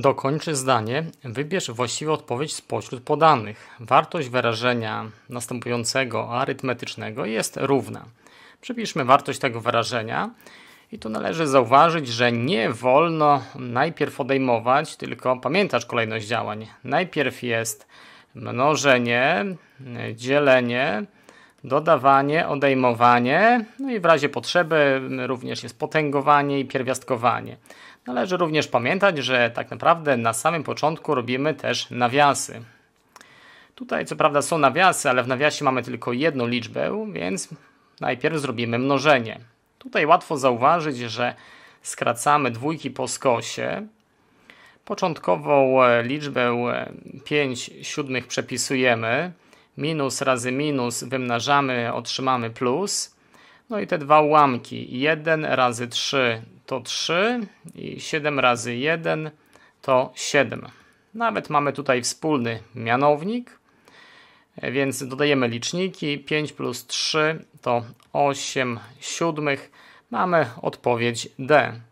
Dokończy zdanie. Wybierz właściwą odpowiedź spośród podanych. Wartość wyrażenia następującego arytmetycznego jest równa. Przypiszmy wartość tego wyrażenia. I tu należy zauważyć, że nie wolno najpierw odejmować, tylko pamiętasz kolejność działań. Najpierw jest mnożenie, dzielenie, dodawanie, odejmowanie, no i w razie potrzeby również jest potęgowanie i pierwiastkowanie. Należy również pamiętać, że tak naprawdę na samym początku robimy też nawiasy. Tutaj co prawda są nawiasy, ale w nawiasie mamy tylko jedną liczbę, więc najpierw zrobimy mnożenie. Tutaj łatwo zauważyć, że skracamy dwójki po skosie. Początkową liczbę 5 siódmych przepisujemy minus razy minus wymnażamy, otrzymamy plus. No i te dwa ułamki, 1 razy 3 to 3 i 7 razy 1 to 7. Nawet mamy tutaj wspólny mianownik, więc dodajemy liczniki, 5 plus 3 to 8 siódmych, mamy odpowiedź D.